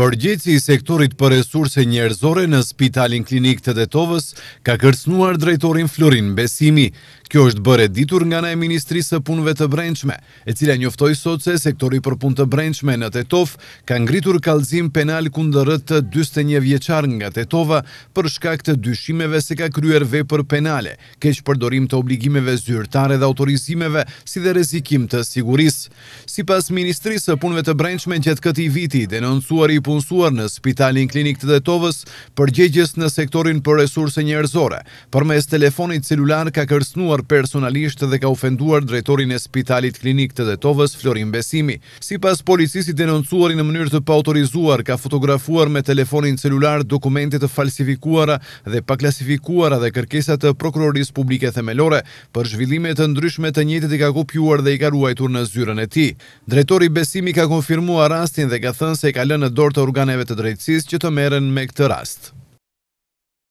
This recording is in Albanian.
Përgjeci i sektorit për resurse njerëzore në Spitalin Klinik të Detovës ka kërcnuar drejtorin Florin Besimi, Kjo është bërë ditur nga e Ministrisë së Punëve të Brendshme, e cila njoftoi sot se sektori për punë të brendshme në Tetov ka ngritur kallëzim penal kundër dyste 41 vjeçar nga Tetova për shkak të dyshimeve se ka kryer vepër penale, keq përdorim të obligimeve zyrtare dhe autorizimeve si dhe rrezikim të sigurisë. Sipas Ministrisë së Punëve të Brendshme gjatë këtij viti, denoncuari i punësuar në Spitalin Klinik të Tetovës përgjegjës në sektorin për resurse njerëzore, përmes telefonit celular ka kërcënuar personalisht dhe ka ofenduar drejtorin e spitalit klinik të detovës Florin Besimi. Si pas policisi denoncuari në mënyrë të pautorizuar, ka fotografuar me telefonin celular dokumentit të falsifikuara dhe paklasifikuara dhe kërkesat të prokuroris publike themelore për zhvillimet të ndryshme të njëtet i ka kopjuar dhe i ka ruajtur në zyrën e ti. Drejtori Besimi ka konfirmuar rastin dhe ka thënë se i ka lënë në dorë të organeve të drejtësis që të meren me këtë rast.